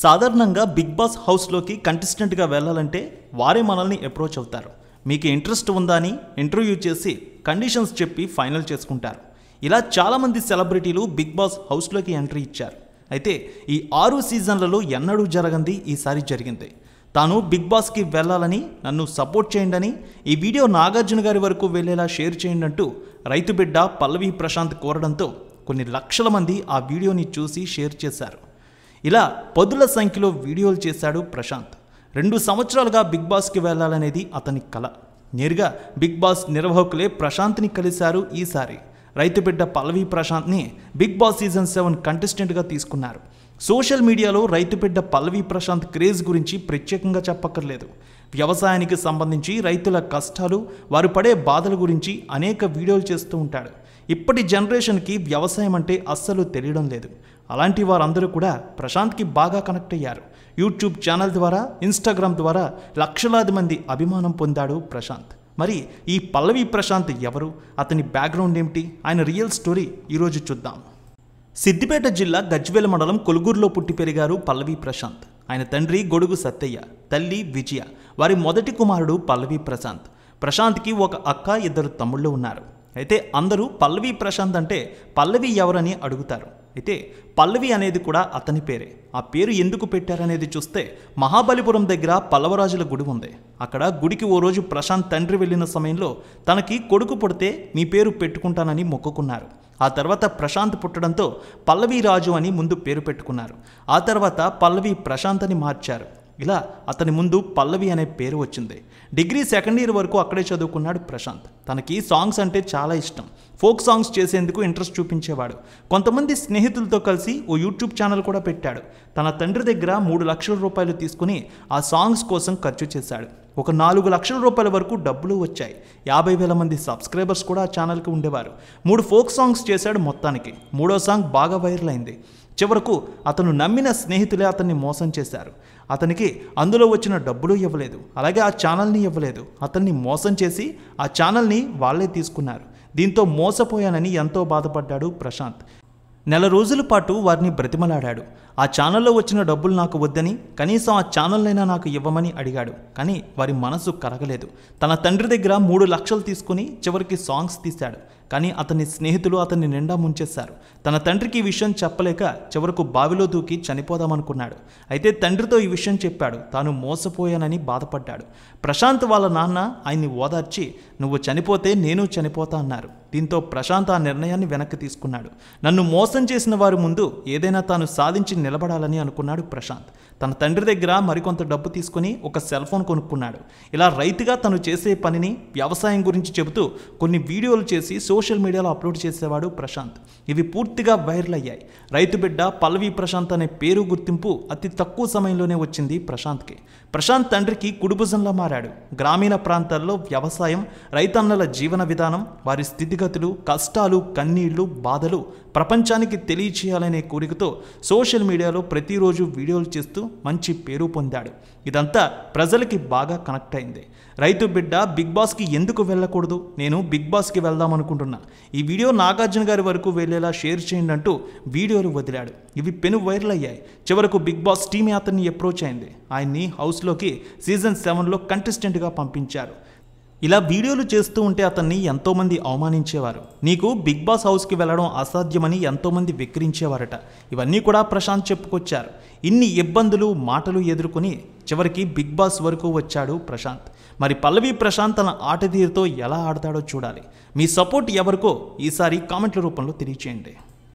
సాధారణంగా big boss హౌస్లోకి కంటెస్టెంట్గా వెళ్ళాలంటే వారే మనల్ని అప్రోచ్ అవుతారు మీకు ఇంట్రెస్ట్ ఉందా అని ఇంటర్వ్యూ చేసి కండిషన్స్ చెప్పి ఫైనల్ చేసుకుంటారు ఇలా చాలామంది సెలబ్రిటీలు బిగ్ బాస్ హౌస్లోకి ఎంట్రీ ఇచ్చారు అయితే ఈ ఆరు సీజన్లలో ఎన్నడూ జరగంది ఈసారి జరిగింది తాను బిగ్ బాస్కి వెళ్ళాలని నన్ను సపోర్ట్ చేయండి అని ఈ వీడియో నాగార్జున గారి వరకు వెళ్ళేలా షేర్ చేయండి అంటూ రైతు బిడ్డ పల్లవి ప్రశాంత్ కోరడంతో కొన్ని లక్షల మంది ఆ వీడియోని చూసి షేర్ చేశారు ఇలా పదుల సంఖ్యలో వీడియోలు చేశాడు ప్రశాంత్ రెండు సంవత్సరాలుగా బిగ్ బాస్కి వెళ్ళాలనేది అతని కళ నేరుగా బిగ్ బాస్ నిర్వాహకులే ప్రశాంత్ని కలిశారు ఈసారి రైతు బిడ్డ పల్లవి ప్రశాంత్ని బిగ్ బాస్ సీజన్ సెవెన్ కంటెస్టెంట్గా తీసుకున్నారు సోషల్ మీడియాలో రైతు బిడ్డ పల్లవి ప్రశాంత్ క్రేజ్ గురించి ప్రత్యేకంగా చెప్పక్కర్లేదు వ్యవసాయానికి సంబంధించి రైతుల కష్టాలు వారు పడే బాధల గురించి అనేక వీడియోలు చేస్తూ ఉంటాడు ఇప్పటి జనరేషన్కి వ్యవసాయం అంటే అస్సలు తెలియడం లేదు అలాంటి వారందరూ కూడా ప్రశాంత్కి బాగా కనెక్ట్ అయ్యారు యూట్యూబ్ ఛానల్ ద్వారా ఇన్స్టాగ్రామ్ ద్వారా లక్షలాది మంది అభిమానం పొందాడు ప్రశాంత్ మరి ఈ పల్లవి ప్రశాంత్ ఎవరు అతని బ్యాక్గ్రౌండ్ ఏమిటి ఆయన రియల్ స్టోరీ ఈరోజు చూద్దాం సిద్దిపేట జిల్లా గజ్వేల మండలం కొలుగూరులో పుట్టి పెరిగారు పల్లవి ప్రశాంత్ ఆయన తండ్రి గొడుగు సత్తయ్య తల్లి విజయ వారి మొదటి కుమారుడు పల్లవి ప్రశాంత్ ప్రశాంత్కి ఒక అక్క ఇద్దరు తమ్ముళ్ళు ఉన్నారు అయితే అందరూ పల్లవి ప్రశాంత్ అంటే పల్లవి ఎవరని అడుగుతారు అయితే పల్లవి అనేది కూడా అతని పేరే ఆ పేరు ఎందుకు పెట్టారనేది చూస్తే మహాబలిపురం దగ్గర పల్లవరాజుల గుడి ఉంది అక్కడ గుడికి ఓ రోజు ప్రశాంత్ తండ్రి వెళ్ళిన సమయంలో తనకి కొడుకు పుడితే మీ పేరు పెట్టుకుంటానని మొక్కుకున్నారు ఆ తర్వాత ప్రశాంత్ పుట్టడంతో పల్లవి రాజు అని ముందు పేరు పెట్టుకున్నారు ఆ తర్వాత పల్లవి ప్రశాంత్ అని మార్చారు ఇలా అతని ముందు పల్లవి అనే పేరు వచ్చింది డిగ్రీ సెకండ్ ఇయర్ వరకు అక్కడే చదువుకున్నాడు ప్రశాంత్ తనకి సాంగ్స్ అంటే చాలా ఇష్టం ఫోక్ సాంగ్స్ చేసేందుకు ఇంట్రెస్ట్ చూపించేవాడు కొంతమంది స్నేహితులతో కలిసి ఓ యూట్యూబ్ ఛానల్ కూడా పెట్టాడు తన తండ్రి దగ్గర మూడు లక్షల రూపాయలు తీసుకుని ఆ సాంగ్స్ కోసం ఖర్చు చేశాడు ఒక నాలుగు లక్షల రూపాయల వరకు డబ్బులు వచ్చాయి యాభై వేల మంది సబ్స్క్రైబర్స్ కూడా ఆ ఛానల్కి ఉండేవారు మూడు ఫోక్ సాంగ్స్ చేశాడు మొత్తానికి మూడో సాంగ్ బాగా వైరల్ అయింది చివరకు అతను నమ్మిన స్నేహితులే అతన్ని మోసం చేశారు అతనికి అందులో వచ్చిన డబ్బులు ఇవ్వలేదు అలాగే ఆ ఛానల్ని ఇవ్వలేదు అతన్ని మోసం చేసి ఆ ఛానల్ని వాళ్ళే తీసుకున్నారు దీంతో మోసపోయానని ఎంతో బాధపడ్డాడు ప్రశాంత్ నెల రోజుల పాటు వారిని బ్రతిమలాడాడు ఆ ఛానల్లో వచ్చిన డబ్బులు నాకు వద్దని కనీసం ఆ ఛానల్నైనా నాకు ఇవ్వమని అడిగాడు కానీ వారి మనసు కరగలేదు తన తండ్రి దగ్గర మూడు లక్షలు తీసుకుని చివరికి సాంగ్స్ తీశాడు కానీ అతని స్నేహితులు అతన్ని నిండా ముంచేశారు తన తండ్రికి ఈ విషయం చెప్పలేక చివరకు బావిలో దూకి చనిపోదామనుకున్నాడు అయితే తండ్రితో ఈ విషయం చెప్పాడు తాను మోసపోయానని బాధపడ్డాడు ప్రశాంత్ వాళ్ళ నాన్న ఆయన్ని ఓదార్చి నువ్వు చనిపోతే నేను చనిపోతా అన్నారు దీంతో ప్రశాంత్ ఆ నిర్ణయాన్ని వెనక్కి తీసుకున్నాడు నన్ను మోసం చేసిన వారి ముందు ఏదైనా తాను సాధించి నిలబడాలని అనుకున్నాడు ప్రశాంత్ తన తండ్రి దగ్గర మరికొంత డబ్బు తీసుకుని ఒక సెల్ ఫోన్ కొనుక్కున్నాడు ఇలా రైతుగా తను చేసే పనిని వ్యవసాయం గురించి చెబుతూ కొన్ని వీడియోలు చేసి సోషల్ మీడియాలో అప్లోడ్ చేసేవాడు ప్రశాంత్ ఇవి పూర్తిగా వైరల్ అయ్యాయి రైతు బిడ్డ పల్లవి ప్రశాంత్ అనే పేరు గుర్తింపు అతి తక్కువ సమయంలోనే వచ్చింది ప్రశాంత్కి ప్రశాంత్ తండ్రికి కుడుభుజంలా మారాడు గ్రామీణ ప్రాంతాల్లో వ్యవసాయం రైతన్నల జీవన విధానం వారి స్థితిగతులు కష్టాలు కన్నీళ్లు బాధలు ప్రపంచానికి తెలియచేయాలనే కోరికతో సోషల్ మీడియాలో ప్రతిరోజు వీడియోలు చేస్తూ మంచి పేరు పొందాడు ఇదంతా ప్రజలకి బాగా కనెక్ట్ అయింది రైతు బిడ్డ బిగ్ బాస్కి ఎందుకు వెళ్ళకూడదు నేను బిగ్ బాస్కి వెళ్దాం అనుకుంటున్నా ఈ వీడియో నాగార్జున గారి వరకు వెళ్ళేలా షేర్ చేయండి అంటూ వీడియోలు వదిలాడు ఇవి పెను వైరల్ అయ్యాయి చివరకు బిగ్ బాస్ టీమే అతన్ని అప్రోచ్ అయింది ఆయన్ని హౌస్లోకి సీజన్ సెవెన్లో కంటెస్టెంట్గా పంపించారు ఇలా వీడియోలు చేస్తూ ఉంటే అతన్ని ఎంతోమంది అవమానించేవారు నీకు బిగ్ బాస్ హౌస్కి వెళ్ళడం అసాధ్యమని ఎంతోమంది విక్రించేవారట ఇవన్నీ కూడా ప్రశాంత్ చెప్పుకొచ్చారు ఇన్ని ఇబ్బందులు మాటలు ఎదుర్కొని చివరికి బిగ్ బాస్ వరకు వచ్చాడు ప్రశాంత్ మరి పల్లవి ప్రశాంత్ తన ఆట తీరుతో ఎలా ఆడతాడో చూడాలి మీ సపోర్ట్ ఎవరికో ఈసారి కామెంట్ల రూపంలో తెలియచేయండి